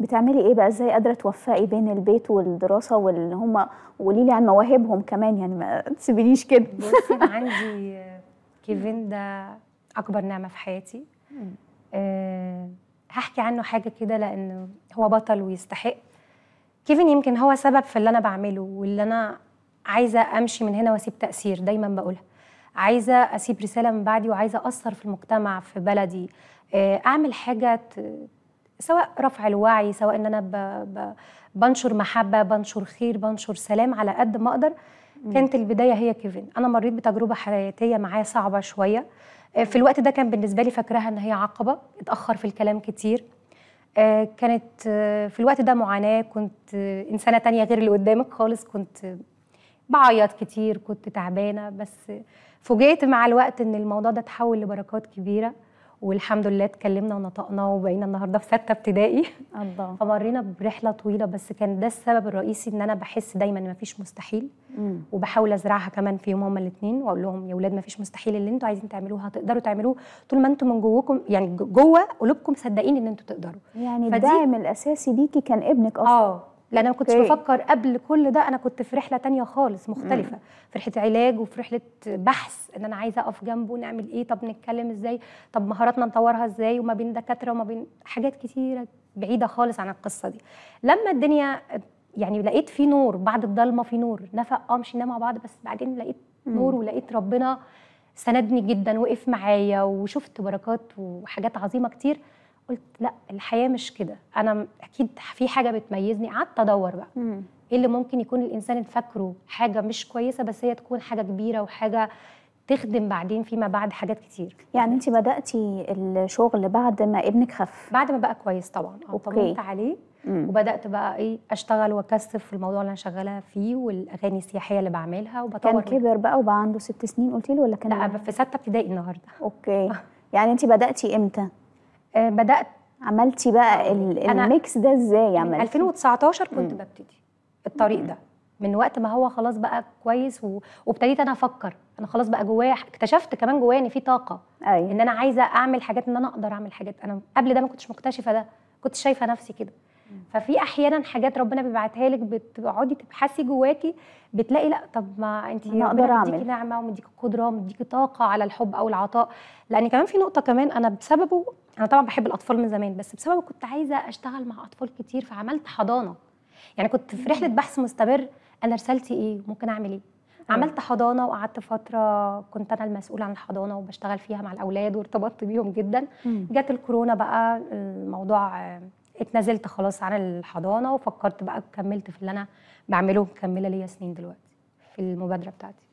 بتعملي ايه بقى ازاي قادره توفقي بين البيت والدراسه واللي هم وقولي لي عن مواهبهم كمان يعني ما تسيبينيش كده بصي عندي كيفن ده اكبر نعمه في حياتي أه هحكي عنه حاجه كده لانه هو بطل ويستحق كيفن يمكن هو سبب في اللي انا بعمله واللي انا عايزه امشي من هنا واسيب تاثير دايما بقولها عايزه اسيب رساله من بعدي وعايزه اثر في المجتمع في بلدي آه، اعمل حاجه سواء رفع الوعي سواء ان انا ب... ب... بنشر محبه بنشر خير بنشر سلام على قد ما اقدر كانت البدايه هي كيفن انا مريت بتجربه حياتيه معاه صعبه شويه آه، في الوقت ده كان بالنسبه لي فاكراها ان هي عقبه اتاخر في الكلام كتير آه، كانت آه، في الوقت ده معاناه كنت انسانه تانية غير اللي قدامك خالص كنت بعيط كتير كنت تعبانه بس فوجئت مع الوقت ان الموضوع ده اتحول لبركات كبيره والحمد لله اتكلمنا ونطقنا وبقينا النهارده في سته ابتدائي الله فمرينا برحله طويله بس كان ده السبب الرئيسي ان انا بحس دايما ان فيش مستحيل مم. وبحاول ازرعها كمان يوم هما الاثنين واقول لهم يا اولاد ما فيش مستحيل اللي انتوا عايزين تعملوه هتقدروا تعملوه طول ما انتوا من جواكم يعني جوه قلوبكم مصدقين ان انتوا تقدروا يعني الدعم الاساسي ليكي كان ابنك اصلا اه لان انا ما كنتش بفكر قبل كل ده انا كنت في رحله تانية خالص مختلفه في رحله علاج وفي رحله بحث ان انا عايزه اقف جنبه نعمل ايه طب نتكلم ازاي طب مهاراتنا نطورها ازاي وما بين دكاتره وما بين حاجات كتيره بعيده خالص عن القصه دي لما الدنيا يعني لقيت في نور بعد الضلمه في نور نفق اه مشينا مع بعض بس بعدين لقيت نور ولقيت ربنا سندني جدا وقف معايا وشفت بركات وحاجات عظيمه كتير قلت لا الحياه مش كده انا اكيد في حاجه بتميزني قعدت ادور بقى مم. ايه اللي ممكن يكون الانسان فاكره حاجه مش كويسه بس هي تكون حاجه كبيره وحاجه تخدم بعدين فيما بعد حاجات كتير يعني انت بداتي الشغل بعد ما ابنك خف بعد ما بقى كويس طبعا أه، طمنت عليه مم. وبدات بقى ايه اشتغل واكثف في الموضوع اللي انا شغاله فيه والاغاني السياحيه اللي بعملها وبطور كان كبر بقى وبقى عنده ست سنين قلت له ولا كان لا في سته ابتدائي النهارده اوكي يعني انت بداتي امتى آه، بدات عملتي بقى آه، الميكس ده ازاي عملتي؟ 2019 كنت مم. ببتدي الطريق مم. ده من وقت ما هو خلاص بقى كويس وابتديت انا افكر انا خلاص بقى جوايا اكتشفت كمان جوايا ان في طاقه أي. أيوة. ان انا عايزه اعمل حاجات ان انا اقدر اعمل حاجات انا قبل ده ما كنتش مكتشفه ده كنت شايفه نفسي كده ففي احيانا حاجات ربنا بيبعتها لك بتقعدي تبحثي جواكي بتلاقي لا طب ما انت اقدر اعمل مديكي نعمه ومديكي قدره ومديكي طاقه على الحب او العطاء لان كمان في نقطه كمان انا بسببه انا طبعا بحب الاطفال من زمان بس بسببه كنت عايزه اشتغل مع اطفال كتير فعملت حضانه يعني كنت في رحله بحث مستمر انا رسالتي ايه ممكن اعمل ايه عملت حضانه وقعدت فتره كنت انا المسؤوله عن الحضانه وبشتغل فيها مع الاولاد وارتبطت بيهم جدا جت الكورونا بقى الموضوع اتنازلت خلاص عن الحضانه وفكرت بقى كملت في اللي انا بعمله مكمله ليا سنين دلوقتي في المبادره بتاعتي